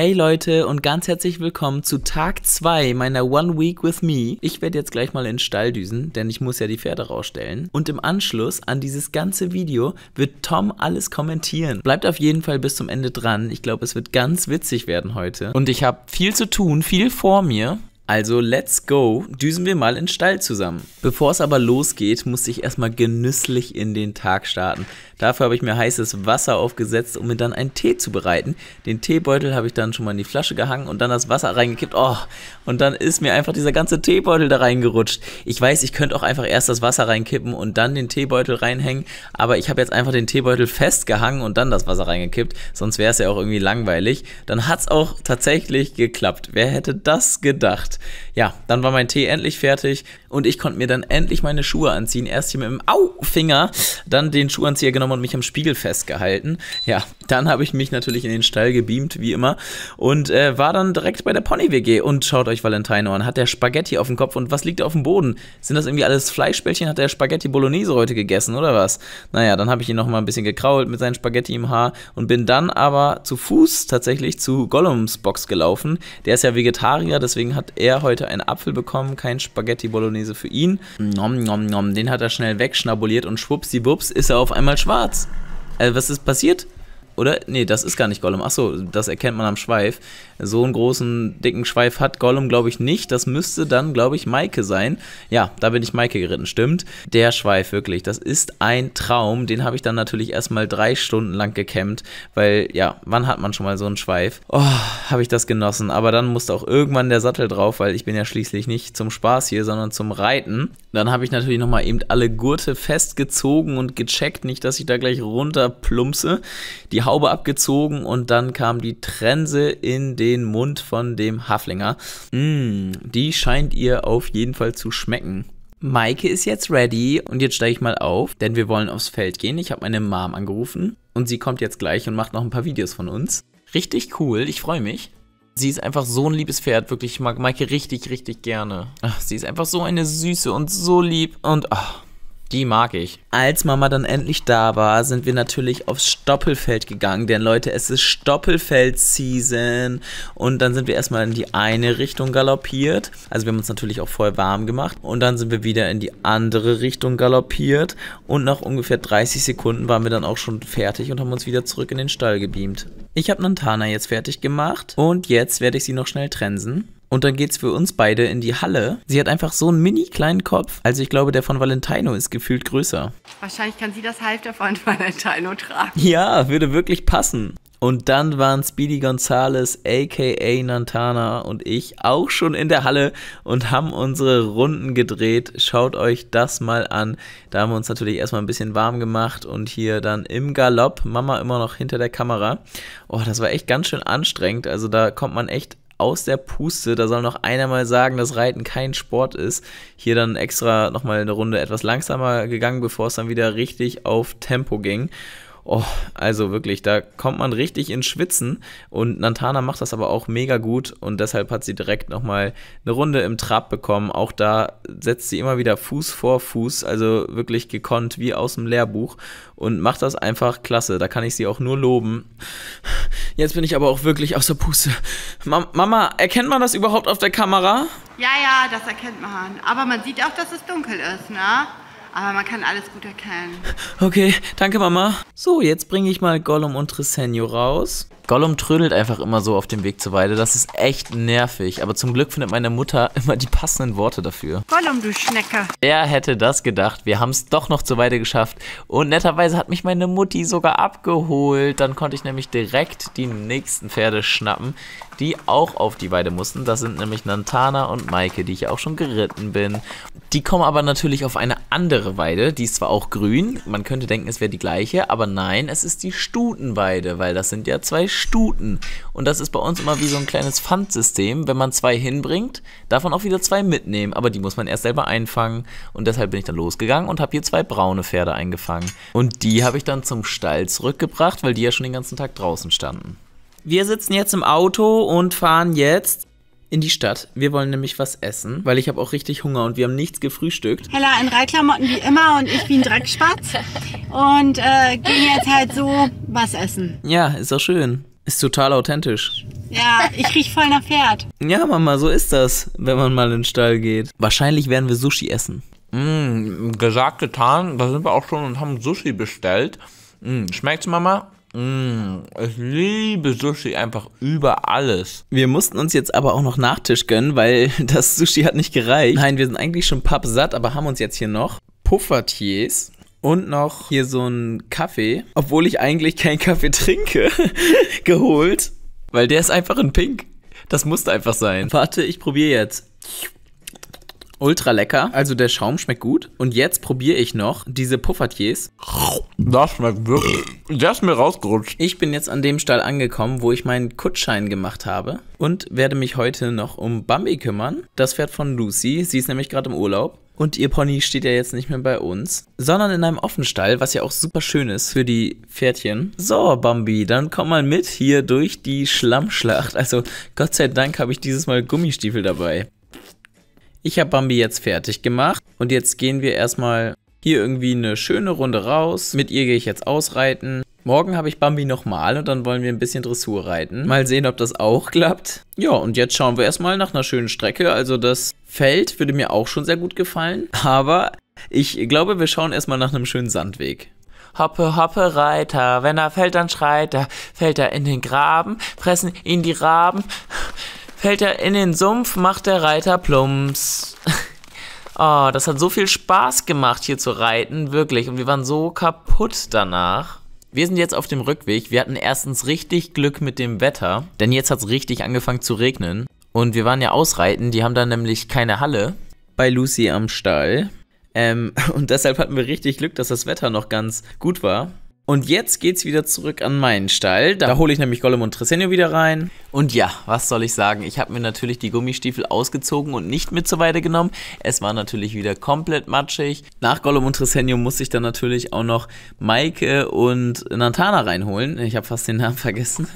Hey Leute und ganz herzlich willkommen zu Tag 2 meiner One Week with Me. Ich werde jetzt gleich mal in den Stall düsen, denn ich muss ja die Pferde rausstellen. Und im Anschluss an dieses ganze Video wird Tom alles kommentieren. Bleibt auf jeden Fall bis zum Ende dran. Ich glaube, es wird ganz witzig werden heute. Und ich habe viel zu tun, viel vor mir. Also let's go, düsen wir mal in den Stall zusammen. Bevor es aber losgeht, musste ich erstmal genüsslich in den Tag starten. Dafür habe ich mir heißes Wasser aufgesetzt, um mir dann einen Tee zu bereiten. Den Teebeutel habe ich dann schon mal in die Flasche gehangen und dann das Wasser reingekippt. Oh, und dann ist mir einfach dieser ganze Teebeutel da reingerutscht. Ich weiß, ich könnte auch einfach erst das Wasser reinkippen und dann den Teebeutel reinhängen, aber ich habe jetzt einfach den Teebeutel festgehangen und dann das Wasser reingekippt, sonst wäre es ja auch irgendwie langweilig. Dann hat es auch tatsächlich geklappt. Wer hätte das gedacht? Ja, dann war mein Tee endlich fertig und ich konnte mir dann endlich meine Schuhe anziehen. Erst hier mit dem Au Finger, dann den Schuhanzieher genommen und mich am Spiegel festgehalten. Ja, dann habe ich mich natürlich in den Stall gebeamt, wie immer, und äh, war dann direkt bei der Pony-WG. Und schaut euch Valentino an, hat der Spaghetti auf dem Kopf und was liegt da auf dem Boden? Sind das irgendwie alles Fleischbällchen? Hat der Spaghetti Bolognese heute gegessen oder was? Naja, dann habe ich ihn nochmal ein bisschen gekrault mit seinem Spaghetti im Haar und bin dann aber zu Fuß tatsächlich zu Gollums Box gelaufen. Der ist ja Vegetarier, deswegen hat er heute einen Apfel bekommen, kein Spaghetti Bolognese. Bolognese für ihn. Nom, nom, nom. Den hat er schnell wegschnabuliert und schwuppsiwupps ist er auf einmal schwarz. Also, was ist passiert? Oder? Nee, das ist gar nicht Gollum. Achso, das erkennt man am Schweif. So einen großen, dicken Schweif hat Gollum, glaube ich, nicht. Das müsste dann, glaube ich, Maike sein. Ja, da bin ich Maike geritten, stimmt. Der Schweif, wirklich, das ist ein Traum. Den habe ich dann natürlich erstmal drei Stunden lang gekämmt, weil, ja, wann hat man schon mal so einen Schweif? Oh, habe ich das genossen. Aber dann musste auch irgendwann der Sattel drauf, weil ich bin ja schließlich nicht zum Spaß hier, sondern zum Reiten. Dann habe ich natürlich nochmal eben alle Gurte festgezogen und gecheckt, nicht, dass ich da gleich runter runterplumpse. Die Haube abgezogen und dann kam die Trense in den den Mund von dem Haflinger. Mm, die scheint ihr auf jeden Fall zu schmecken. Maike ist jetzt ready und jetzt steige ich mal auf, denn wir wollen aufs Feld gehen. Ich habe meine Mom angerufen und sie kommt jetzt gleich und macht noch ein paar Videos von uns. Richtig cool, ich freue mich. Sie ist einfach so ein liebes Pferd, wirklich. Ich mag Maike richtig, richtig gerne. Ach, sie ist einfach so eine Süße und so lieb und... Ach. Die mag ich. Als Mama dann endlich da war, sind wir natürlich aufs Stoppelfeld gegangen, denn Leute, es ist Stoppelfeld-Season. Und dann sind wir erstmal in die eine Richtung galoppiert. Also wir haben uns natürlich auch voll warm gemacht. Und dann sind wir wieder in die andere Richtung galoppiert. Und nach ungefähr 30 Sekunden waren wir dann auch schon fertig und haben uns wieder zurück in den Stall gebeamt. Ich habe Nantana jetzt fertig gemacht und jetzt werde ich sie noch schnell trensen. Und dann geht's für uns beide in die Halle. Sie hat einfach so einen mini kleinen Kopf. Also ich glaube, der von Valentino ist gefühlt größer. Wahrscheinlich kann sie das Halfter von Valentino tragen. Ja, würde wirklich passen. Und dann waren Speedy Gonzales, aka Nantana und ich auch schon in der Halle und haben unsere Runden gedreht. Schaut euch das mal an. Da haben wir uns natürlich erstmal ein bisschen warm gemacht und hier dann im Galopp, Mama immer noch hinter der Kamera. Oh, das war echt ganz schön anstrengend. Also da kommt man echt aus der Puste. Da soll noch einer mal sagen, dass Reiten kein Sport ist. Hier dann extra nochmal eine Runde etwas langsamer gegangen, bevor es dann wieder richtig auf Tempo ging. Oh, also wirklich, da kommt man richtig ins Schwitzen und Nantana macht das aber auch mega gut und deshalb hat sie direkt nochmal eine Runde im Trab bekommen. Auch da setzt sie immer wieder Fuß vor Fuß, also wirklich gekonnt wie aus dem Lehrbuch und macht das einfach klasse. Da kann ich sie auch nur loben. Jetzt bin ich aber auch wirklich aus der Puste. Ma Mama, erkennt man das überhaupt auf der Kamera? Ja, ja, das erkennt man. Aber man sieht auch, dass es dunkel ist, ne? Aber man kann alles gut erkennen. Okay, danke Mama. So, jetzt bringe ich mal Gollum und Tresenio raus. Gollum trödelt einfach immer so auf dem Weg zur Weide. Das ist echt nervig. Aber zum Glück findet meine Mutter immer die passenden Worte dafür. Gollum, du Schnecke. Wer hätte das gedacht? Wir haben es doch noch zur Weide geschafft. Und netterweise hat mich meine Mutti sogar abgeholt. Dann konnte ich nämlich direkt die nächsten Pferde schnappen, die auch auf die Weide mussten. Das sind nämlich Nantana und Maike, die ich auch schon geritten bin. Die kommen aber natürlich auf eine andere andere Weide. Die ist zwar auch grün, man könnte denken, es wäre die gleiche, aber nein, es ist die Stutenweide, weil das sind ja zwei Stuten. Und das ist bei uns immer wie so ein kleines Pfandsystem. Wenn man zwei hinbringt, darf man auch wieder zwei mitnehmen, aber die muss man erst selber einfangen. Und deshalb bin ich dann losgegangen und habe hier zwei braune Pferde eingefangen. Und die habe ich dann zum Stall zurückgebracht, weil die ja schon den ganzen Tag draußen standen. Wir sitzen jetzt im Auto und fahren jetzt in die Stadt. Wir wollen nämlich was essen, weil ich habe auch richtig Hunger und wir haben nichts gefrühstückt. Hella in Reitklamotten wie immer und ich wie ein Dreckspatz und äh, gehen jetzt halt so was essen. Ja, ist doch schön. Ist total authentisch. Ja, ich riech voll nach Pferd. Ja, Mama, so ist das, wenn man mal in den Stall geht. Wahrscheinlich werden wir Sushi essen. Mh, mm, gesagt, getan. Da sind wir auch schon und haben Sushi bestellt. Mh, mm, schmeckt's, Mama? Mmh, ich liebe Sushi einfach über alles. Wir mussten uns jetzt aber auch noch Nachtisch gönnen, weil das Sushi hat nicht gereicht. Nein, wir sind eigentlich schon pappsatt, aber haben uns jetzt hier noch Puffertiers und noch hier so einen Kaffee, obwohl ich eigentlich keinen Kaffee trinke, geholt, weil der ist einfach in Pink. Das musste einfach sein. Warte, ich probiere jetzt. Ultra lecker. Also der Schaum schmeckt gut. Und jetzt probiere ich noch diese Puffertiers. Das schmeckt wirklich. Der ist mir rausgerutscht. Ich bin jetzt an dem Stall angekommen, wo ich meinen Kuttschein gemacht habe. Und werde mich heute noch um Bambi kümmern. Das Pferd von Lucy. Sie ist nämlich gerade im Urlaub. Und ihr Pony steht ja jetzt nicht mehr bei uns, sondern in einem Offenstall, was ja auch super schön ist für die Pferdchen. So, Bambi, dann komm mal mit hier durch die Schlammschlacht. Also, Gott sei Dank habe ich dieses Mal Gummistiefel dabei. Ich habe Bambi jetzt fertig gemacht und jetzt gehen wir erstmal hier irgendwie eine schöne Runde raus. Mit ihr gehe ich jetzt ausreiten. Morgen habe ich Bambi nochmal und dann wollen wir ein bisschen Dressur reiten. Mal sehen, ob das auch klappt. Ja, und jetzt schauen wir erstmal nach einer schönen Strecke. Also das Feld würde mir auch schon sehr gut gefallen. Aber ich glaube, wir schauen erstmal nach einem schönen Sandweg. Hoppe, hoppe, Reiter, wenn er fällt, dann schreit er, fällt er in den Graben, fressen ihn die Raben fällt er in den Sumpf, macht der Reiter plumps. oh, das hat so viel Spaß gemacht, hier zu reiten, wirklich. Und wir waren so kaputt danach. Wir sind jetzt auf dem Rückweg. Wir hatten erstens richtig Glück mit dem Wetter, denn jetzt hat es richtig angefangen zu regnen. Und wir waren ja ausreiten, die haben da nämlich keine Halle. Bei Lucy am Stall. Ähm, und deshalb hatten wir richtig Glück, dass das Wetter noch ganz gut war. Und jetzt geht's wieder zurück an meinen Stall. Da hole ich nämlich Gollum und Tresenio wieder rein. Und ja, was soll ich sagen? Ich habe mir natürlich die Gummistiefel ausgezogen und nicht mit zur Weide genommen. Es war natürlich wieder komplett matschig. Nach Gollum und Tresenio musste ich dann natürlich auch noch Maike und Nantana reinholen. Ich habe fast den Namen vergessen.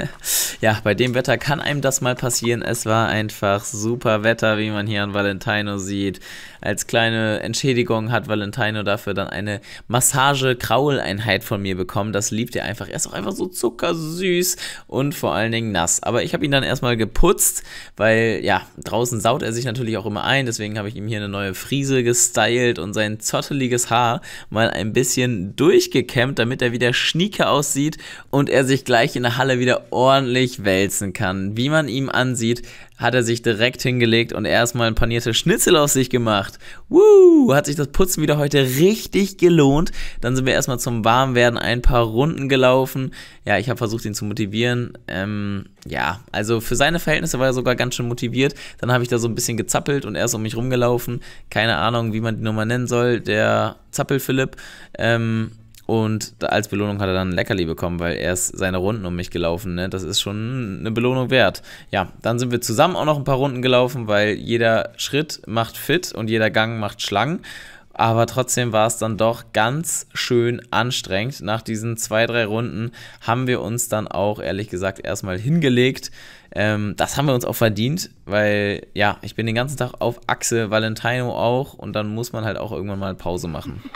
ja, bei dem Wetter kann einem das mal passieren. Es war einfach super Wetter, wie man hier an Valentino sieht. Als kleine Entschädigung hat Valentino dafür dann eine Massage-Krauleinheit von mir bekommen. Das liebt er einfach. Er ist auch einfach so zuckersüß und vor allen Dingen nass. Aber ich habe habe ihn dann erstmal geputzt, weil ja, draußen saut er sich natürlich auch immer ein. Deswegen habe ich ihm hier eine neue Friese gestylt und sein zotteliges Haar mal ein bisschen durchgekämmt, damit er wieder schnieke aussieht und er sich gleich in der Halle wieder ordentlich wälzen kann. Wie man ihm ansieht, hat er sich direkt hingelegt und erstmal ein paniertes Schnitzel auf sich gemacht. Woo, hat sich das Putzen wieder heute richtig gelohnt. Dann sind wir erstmal zum Warmwerden ein paar Runden gelaufen. Ja, ich habe versucht, ihn zu motivieren. Ähm, ja, also für seine Verhältnisse war er sogar ganz schön motiviert. Dann habe ich da so ein bisschen gezappelt und er ist um mich rumgelaufen. Keine Ahnung, wie man die Nummer nennen soll, der Zappel-Philipp. Ähm, und als Belohnung hat er dann ein Leckerli bekommen, weil er ist seine Runden um mich gelaufen. Ne? Das ist schon eine Belohnung wert. Ja, dann sind wir zusammen auch noch ein paar Runden gelaufen, weil jeder Schritt macht fit und jeder Gang macht Schlangen. Aber trotzdem war es dann doch ganz schön anstrengend. Nach diesen zwei, drei Runden haben wir uns dann auch, ehrlich gesagt, erstmal hingelegt. Ähm, das haben wir uns auch verdient, weil ja, ich bin den ganzen Tag auf Achse, Valentino auch und dann muss man halt auch irgendwann mal Pause machen.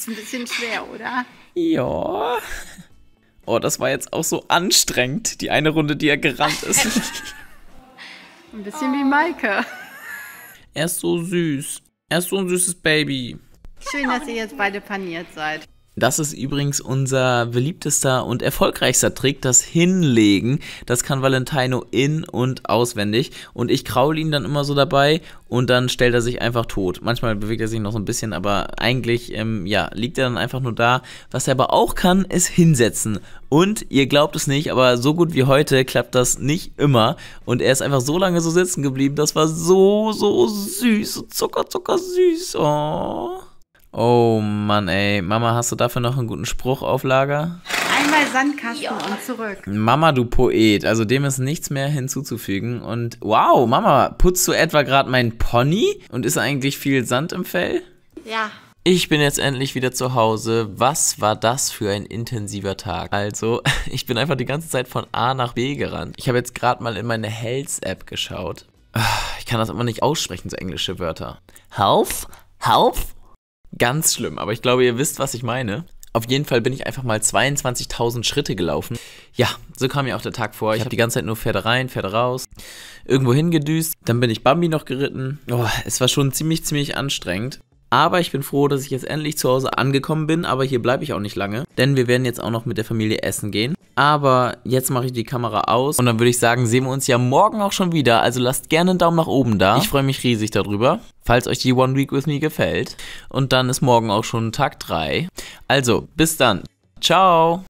jetzt ein bisschen schwer, oder? Ja. Oh, das war jetzt auch so anstrengend, die eine Runde, die er gerannt ist. ein bisschen oh. wie Maike. Er ist so süß. Er ist so ein süßes Baby. Schön, dass ihr jetzt beide paniert seid. Das ist übrigens unser beliebtester und erfolgreichster Trick, das Hinlegen. Das kann Valentino in- und auswendig. Und ich kraule ihn dann immer so dabei und dann stellt er sich einfach tot. Manchmal bewegt er sich noch so ein bisschen, aber eigentlich, ähm, ja, liegt er dann einfach nur da. Was er aber auch kann, ist hinsetzen. Und ihr glaubt es nicht, aber so gut wie heute klappt das nicht immer. Und er ist einfach so lange so sitzen geblieben. Das war so, so süß. Zucker, zucker süß. Oh. Oh Mann, ey. Mama, hast du dafür noch einen guten Spruch auf Lager? Einmal Sandkasten ja. und zurück. Mama, du Poet. Also dem ist nichts mehr hinzuzufügen. Und wow, Mama, putzt du etwa gerade meinen Pony? Und ist eigentlich viel Sand im Fell? Ja. Ich bin jetzt endlich wieder zu Hause. Was war das für ein intensiver Tag? Also, ich bin einfach die ganze Zeit von A nach B gerannt. Ich habe jetzt gerade mal in meine Health-App geschaut. Ah, ich kann das immer nicht aussprechen, so englische Wörter. Health? Health? Ganz schlimm, aber ich glaube, ihr wisst, was ich meine. Auf jeden Fall bin ich einfach mal 22.000 Schritte gelaufen. Ja, so kam mir auch der Tag vor. Ich habe die ganze Zeit nur Pferde rein, Pferde raus, irgendwo hingedüst. Dann bin ich Bambi noch geritten. Oh, es war schon ziemlich, ziemlich anstrengend. Aber ich bin froh, dass ich jetzt endlich zu Hause angekommen bin, aber hier bleibe ich auch nicht lange, denn wir werden jetzt auch noch mit der Familie essen gehen. Aber jetzt mache ich die Kamera aus und dann würde ich sagen, sehen wir uns ja morgen auch schon wieder. Also lasst gerne einen Daumen nach oben da. Ich freue mich riesig darüber, falls euch die One Week With Me gefällt. Und dann ist morgen auch schon Tag 3. Also, bis dann. Ciao.